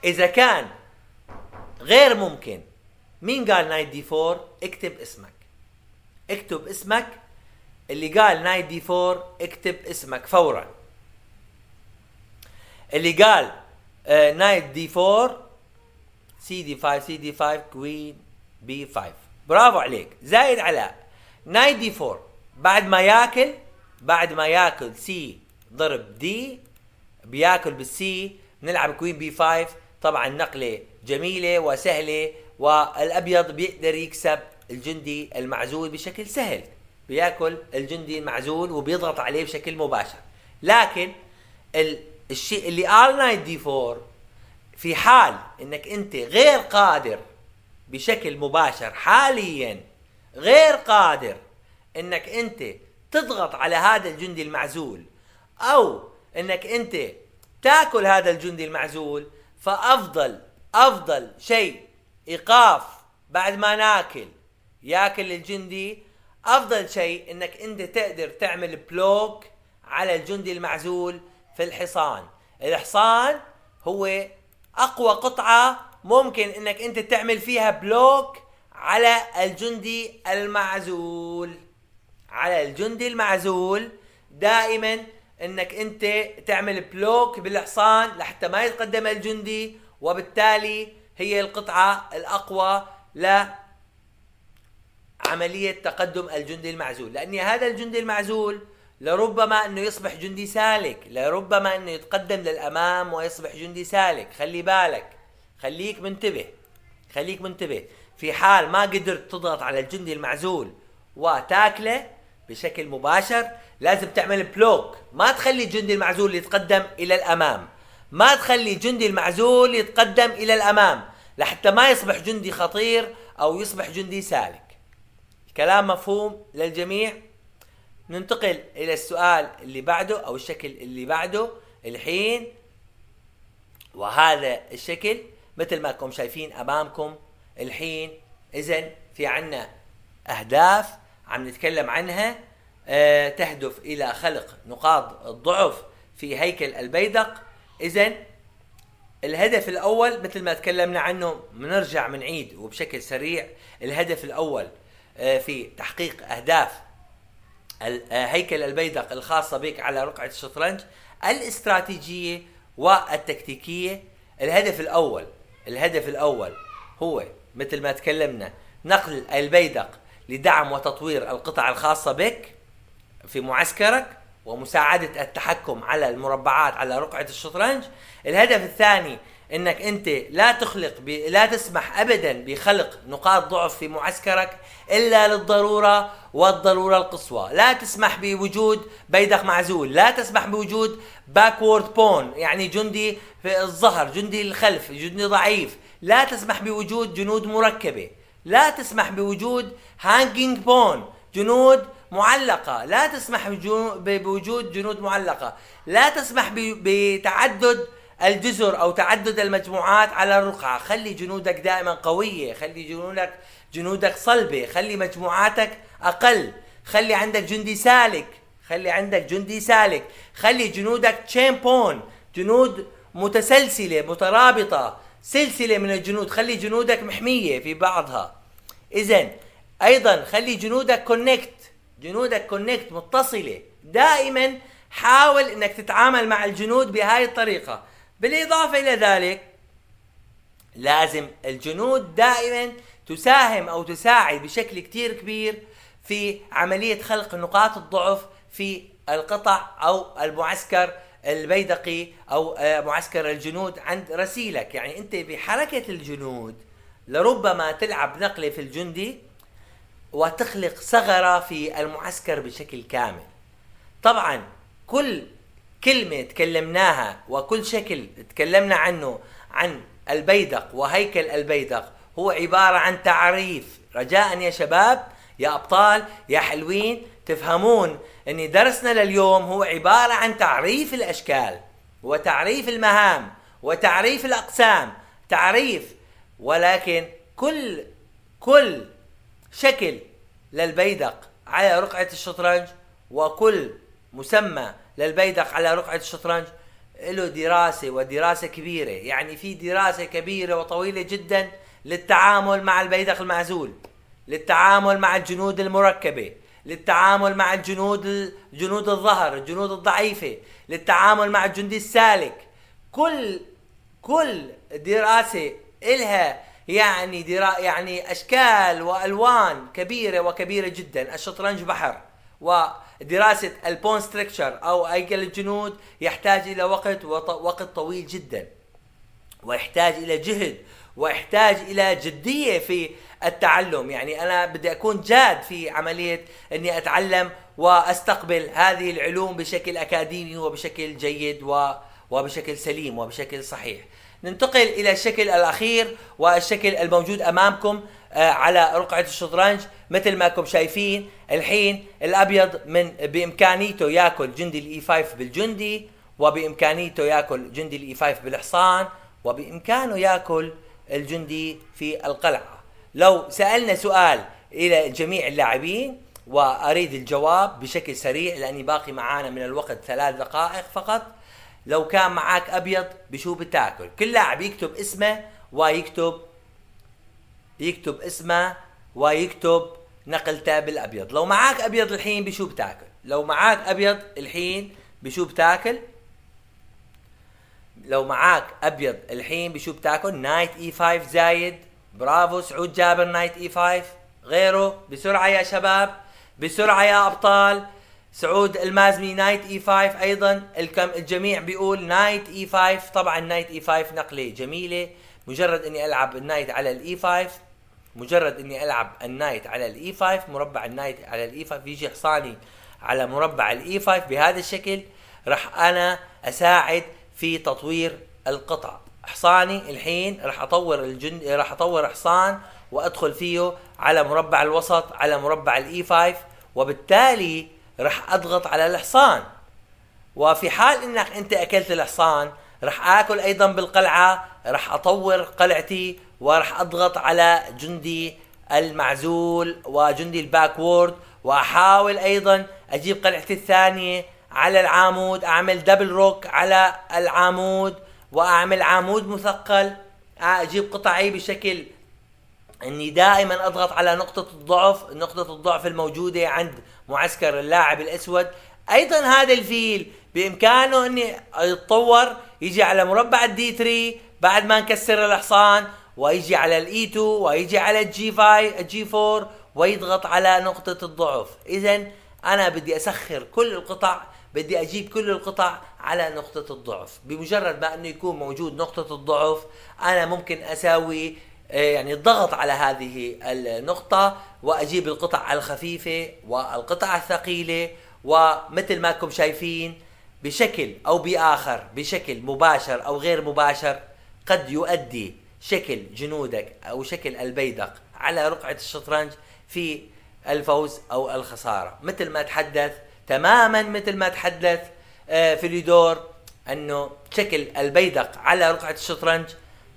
اذا كان غير ممكن مين قال 94 اكتب اسمك اكتب اسمك اللي قال 94 اكتب اسمك فورا اللي قال آه، نايت دي 4 سي دي 5 سي دي 5 كوين بي 5 برافو عليك زايد على نايت دي 4 بعد ما ياكل بعد ما ياكل سي ضرب دي بياكل بالسي بنلعب كوين بي 5 طبعا نقله جميله وسهله والابيض بيقدر يكسب الجندي المعزول بشكل سهل بياكل الجندي المعزول وبيضغط عليه بشكل مباشر لكن الشيء اللي ار نايت دي 4 في حال انك انت غير قادر بشكل مباشر حاليا غير قادر انك انت تضغط على هذا الجندي المعزول او انك انت تاكل هذا الجندي المعزول فافضل افضل شيء ايقاف بعد ما ناكل ياكل الجندي افضل شيء انك انت تقدر تعمل بلوك على الجندي المعزول في الحصان الحصان هو اقوى قطعه ممكن انك انت تعمل فيها بلوك على الجندي المعزول على الجندي المعزول دائما انك انت تعمل بلوك بالحصان لحتى ما يتقدم الجندي وبالتالي هي القطعه الاقوى ل عمليه تقدم الجندي المعزول لان هذا الجندي المعزول لربما انه يصبح جندي سالك لربما انه يتقدم للامام ويصبح جندي سالك خلي بالك خليك منتبه خليك منتبه في حال ما قدرت تضغط على الجندي المعزول وتاكله بشكل مباشر لازم تعمل بلوك ما تخلي الجندي المعزول يتقدم الى الامام ما تخلي جندي المعزول يتقدم الى الامام لحتى ما يصبح جندي خطير او يصبح جندي سالك الكلام مفهوم للجميع ننتقل الى السؤال اللي بعده او الشكل اللي بعده الحين وهذا الشكل مثل ما كم شايفين امامكم الحين اذا في عنا اهداف عم نتكلم عنها آه، تهدف إلى خلق نقاط الضعف في هيكل البيدق إذا الهدف الأول مثل ما تكلمنا عنه بنرجع بنعيد وبشكل سريع الهدف الأول آه، في تحقيق أهداف آه، هيكل البيدق الخاصة بك على رقعة الشطرنج الاستراتيجية والتكتيكية الهدف الأول الهدف الأول هو مثل ما تكلمنا نقل البيدق لدعم وتطوير القطع الخاصة بك في معسكرك ومساعدة التحكم على المربعات على رقعة الشطرنج الهدف الثاني انك انت لا تخلق ب... لا تسمح ابدا بخلق نقاط ضعف في معسكرك الا للضروره والضروره القصوى، لا تسمح بوجود بيدق معزول، لا تسمح بوجود باكورد بون يعني جندي في الظهر، جندي الخلف، جندي ضعيف، لا تسمح بوجود جنود مركبه، لا تسمح بوجود هانجينج بون جنود معلقة لا تسمح بوجود جنود معلقة لا تسمح بتعدد الجزر أو تعدد المجموعات على الرقعة خلي جنودك دائما قوية خلي جنودك جنودك صلبة خلي مجموعاتك أقل خلي عندك جندي سالك خلي عندك جندي سالك خلي جنودك بون جنود متسلسلة مترابطة سلسله من الجنود خلي جنودك محميه في بعضها اذا ايضا خلي جنودك كونكت جنودك كونكت متصله دائما حاول انك تتعامل مع الجنود بهاي الطريقه بالاضافه الى ذلك لازم الجنود دائما تساهم او تساعد بشكل كتير كبير في عمليه خلق نقاط الضعف في القطع او المعسكر البيدقي او آه، معسكر الجنود عند رسيلك يعني انت بحركه الجنود لربما تلعب نقله في الجندي وتخلق ثغره في المعسكر بشكل كامل طبعا كل كلمه تكلمناها وكل شكل تكلمنا عنه عن البيدق وهيكل البيدق هو عباره عن تعريف رجاء يا شباب يا ابطال يا حلوين تفهمون ان درسنا لليوم هو عباره عن تعريف الاشكال وتعريف المهام وتعريف الاقسام تعريف ولكن كل كل شكل للبيدق على رقعه الشطرنج وكل مسمى للبيدق على رقعه الشطرنج له دراسه ودراسه كبيره يعني في دراسه كبيره وطويله جدا للتعامل مع البيدق المعزول للتعامل مع الجنود المركبه للتعامل مع الجنود جنود الظهر الجنود الضعيفة للتعامل مع الجندي السالك كل كل دراسة إلها يعني درا يعني أشكال وألوان كبيرة وكبيرة جدا الشطرنج بحر ودراسة البون ستركتشر أو أيكل الجنود يحتاج إلى وقت وقت طويل جدا ويحتاج إلى جهد ويحتاج إلى جدية في التعلم يعني انا بدي اكون جاد في عمليه اني اتعلم واستقبل هذه العلوم بشكل اكاديمي وبشكل جيد و وبشكل سليم وبشكل صحيح ننتقل الى الشكل الاخير والشكل الموجود امامكم آه، على رقعه الشطرنج مثل ما كم شايفين الحين الابيض من بامكانيته ياكل جندي الاي 5 e بالجندي وبامكانيته ياكل جندي الاي 5 e بالحصان وبامكانه ياكل الجندي في القلعه لو سالنا سؤال الى جميع اللاعبين واريد الجواب بشكل سريع لاني باقي معانا من الوقت ثلاث دقائق فقط لو كان معاك ابيض بشو بتاكل كل لاعب يكتب اسمه ويكتب يكتب اسمه ويكتب نقلته بالابيض لو معاك ابيض الحين بشو بتاكل لو معاك ابيض الحين بشو بتاكل لو معاك ابيض الحين بشو بتاكل نايت اي 5 زايد برافو سعود جابر نايت اي 5 غيره بسرعه يا شباب بسرعه يا ابطال سعود المازني نايت اي 5 ايضا الكم الجميع بيقول نايت اي 5 طبعا نايت اي 5 نقله جميله مجرد اني العب النايت على الاي 5 مجرد اني العب النايت على الاي 5 مربع النايت على الاي 5 يجي حصاني على مربع الاي 5 بهذا الشكل راح انا اساعد في تطوير القطع حصاني الحين راح اطور الجن راح اطور حصان وادخل فيه على مربع الوسط على مربع الاي 5 e وبالتالي راح اضغط على الحصان وفي حال انك انت اكلت الحصان راح اكل ايضا بالقلعه راح اطور قلعتي وراح اضغط على جندي المعزول وجندي الباكورد واحاول ايضا اجيب قلعتي الثانيه على العمود اعمل دبل روك على العمود واعمل عمود مثقل اجيب قطعي بشكل اني دائما اضغط على نقطة الضعف، نقطة الضعف الموجودة عند معسكر اللاعب الاسود، ايضا هذا الفيل بامكانه اني يتطور يجي على مربع الدي 3 بعد ما نكسر الحصان ويجي على الاي 2 e ويجي على الجي 5 الجي 4 ويضغط على نقطة الضعف، اذا انا بدي اسخر كل القطع بدي اجيب كل القطع على نقطة الضعف بمجرد ما أنه يكون موجود نقطة الضعف أنا ممكن أساوي آه، يعني الضغط على هذه النقطة وأجيب القطع الخفيفة والقطع الثقيلة ومثل ما كم شايفين بشكل أو بآخر بشكل مباشر أو غير مباشر قد يؤدي شكل جنودك أو شكل البيدق على رقعة الشطرنج في الفوز أو الخسارة مثل ما تحدث تماما مثل ما تحدث آه، فيليدور انه شكل البيدق على رقعه الشطرنج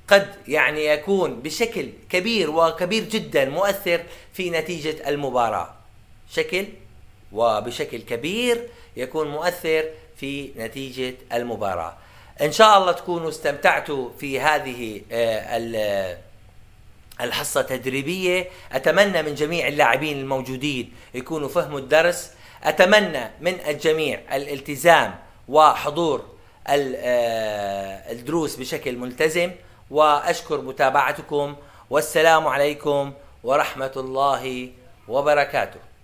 قد يعني يكون بشكل كبير وكبير جدا مؤثر في نتيجه المباراه شكل وبشكل كبير يكون مؤثر في نتيجه المباراه ان شاء الله تكونوا استمتعتوا في هذه آه، الحصه التدريبيه اتمنى من جميع اللاعبين الموجودين يكونوا فهموا الدرس اتمنى من الجميع الالتزام وحضور آه، الدروس بشكل ملتزم واشكر متابعتكم والسلام عليكم ورحمه الله وبركاته